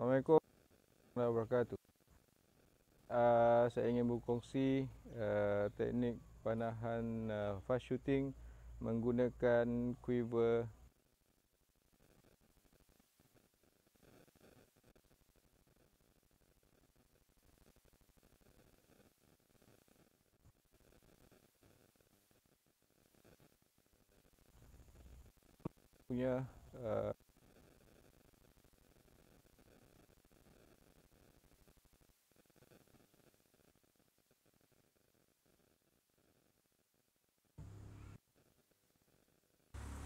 Assalamualaikum warahmatullahi wabarakatuh. Uh, saya ingin berkongsi uh, teknik panahan uh, fast shooting menggunakan quiver punya uh,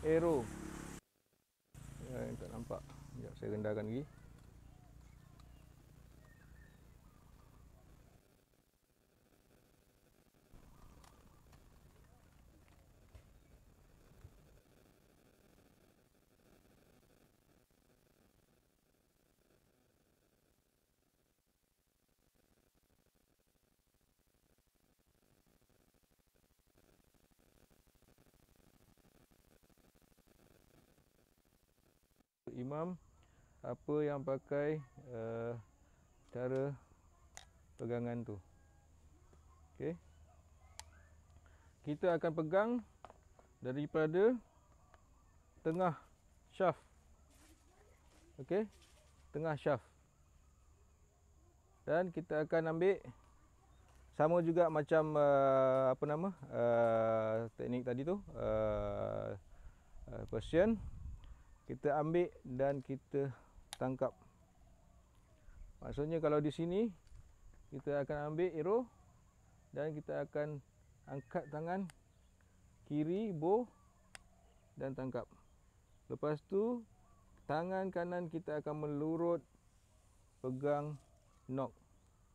aero ya, tak nampak sekejap saya rendahkan lagi imam apa yang pakai uh, cara pegangan tu okey kita akan pegang daripada tengah syaf okey tengah syaf dan kita akan ambil sama juga macam uh, apa nama uh, teknik tadi tu uh, uh, persian kita ambil dan kita tangkap maksudnya kalau di sini kita akan ambil arrow dan kita akan angkat tangan kiri bow dan tangkap lepas tu tangan kanan kita akan melurut pegang knock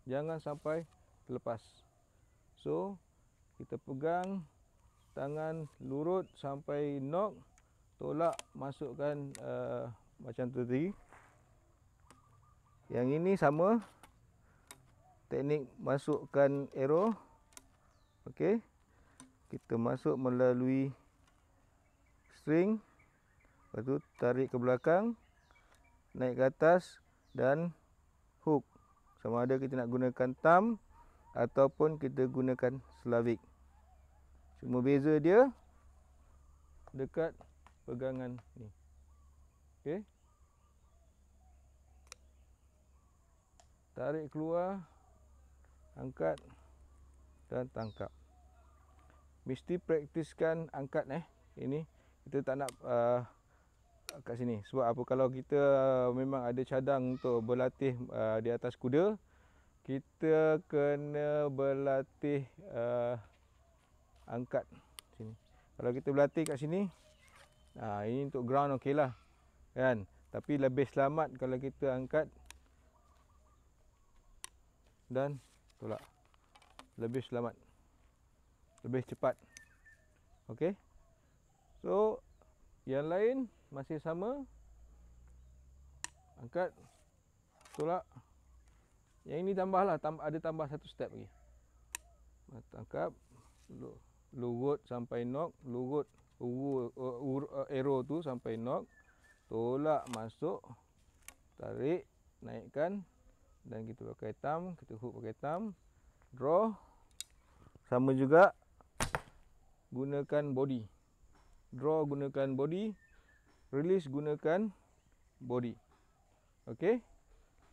jangan sampai terlepas so kita pegang tangan lurut sampai knock tolak masukkan uh, macam tu tadi yang ini sama teknik masukkan arrow ok kita masuk melalui string lepas tu tarik ke belakang naik ke atas dan hook sama ada kita nak gunakan thumb ataupun kita gunakan slavic. cuma beza dia dekat pegangan ni okey? tarik keluar angkat dan tangkap mesti praktiskan angkat eh ini kita tak nak uh, kat sini sebab apa kalau kita uh, memang ada cadang untuk berlatih uh, di atas kuda kita kena berlatih uh, angkat sini kalau kita berlatih kat sini Ha, ini untuk ground okey lah. Kan? Tapi lebih selamat kalau kita angkat. Dan tolak. Lebih selamat. Lebih cepat. Okey. So, yang lain masih sama. Angkat. Tolak. Yang ini tambahlah. Tambah, lah. ada tambah satu step lagi. Tangkap. Lurut sampai knock. Lurut. Uru sampai knock tolak masuk tarik naikkan dan kita pakai tam kita hook pakai tam draw sama juga gunakan body draw gunakan body release gunakan body okey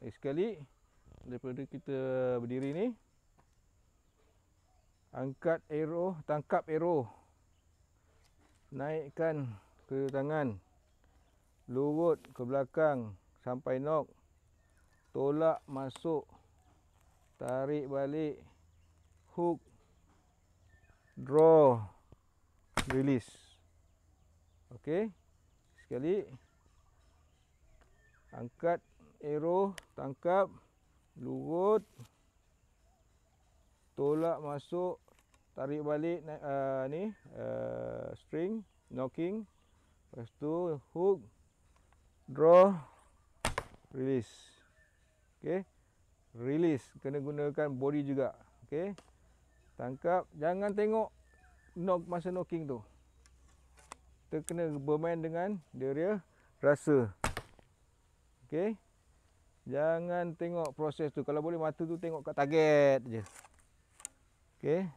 lagi sekali daripada kita berdiri ni angkat arrow tangkap arrow naikkan ke tangan lurut ke belakang sampai knock tolak masuk tarik balik hook draw release okey sekali angkat arrow tangkap lurut tolak masuk tarik balik uh, ni uh, string knocking lepas tu hook draw release Okay, release kena gunakan body juga Okay, tangkap jangan tengok knock masa knocking tu kita kena bermain dengan dia dia rasa Okay, jangan tengok proses tu kalau boleh mata tu tengok kat target je Okay.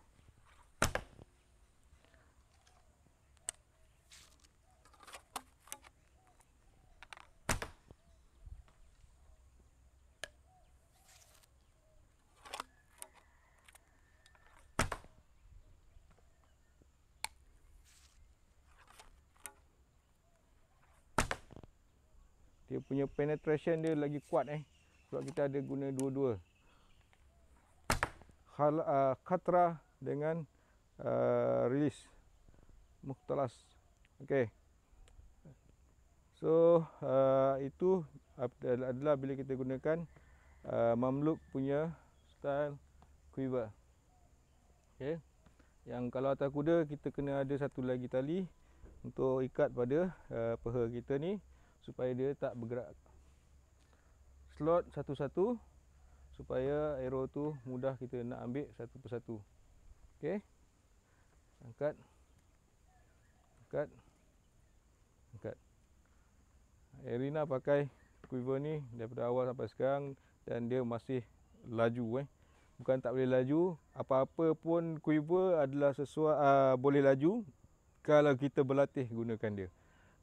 dia punya penetration dia lagi kuat eh sebab kita ada guna dua-dua hal uh, ah, katra dengan uh, release muktalas okey so uh, itu adalah bila kita gunakan uh, mamluk punya style quiver okey yang kalau atas kuda kita kena ada satu lagi tali untuk ikat pada uh, peha kita ni supaya dia tak bergerak slot satu-satu supaya aero tu mudah kita nak ambil satu persatu ok angkat angkat angkat Erina pakai quiver ni daripada awal sampai sekarang dan dia masih laju eh bukan tak boleh laju apa-apa pun quiver adalah sesuai uh, boleh laju kalau kita berlatih gunakan dia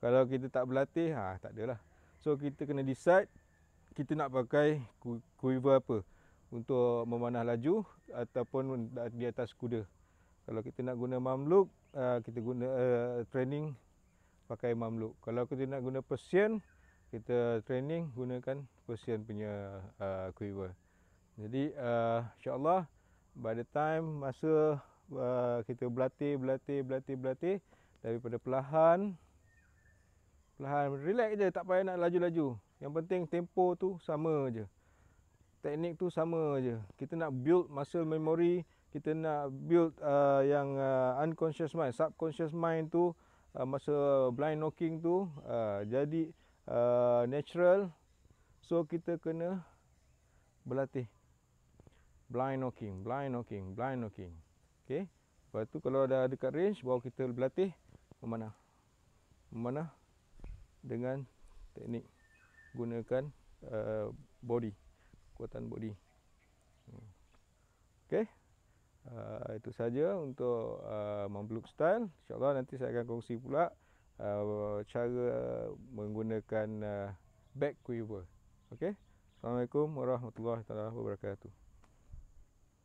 kalau kita tak berlatih, ha, tak adalah. So, kita kena decide kita nak pakai quiver apa untuk memanah laju ataupun di atas kuda. Kalau kita nak guna mamluk, ha, kita guna uh, training pakai mamluk. Kalau kita nak guna persian, kita training gunakan persian punya uh, ha, quiver. Jadi, uh, insyaAllah, by the time masa uh, kita berlatih, berlatih, berlatih, berlatih, daripada perlahan, Perlahan, relax je tak payah nak laju-laju. Yang penting tempo tu sama je. Teknik tu sama je. Kita nak build muscle memory, kita nak build uh, yang uh, unconscious mind, subconscious mind tu uh, masa blind knocking tu uh, jadi uh, natural. So kita kena berlatih blind knocking, blind knocking, blind knocking. Okey. Lepas tu kalau ada dekat range baru kita berlatih memanah. Memanah dengan teknik gunakan uh, body kekuatan body hmm. Okey. Uh, itu saja untuk uh, mamluk style insyaallah nanti saya akan kongsi pula uh, cara menggunakan uh, back quiver okey assalamualaikum warahmatullahi wabarakatuh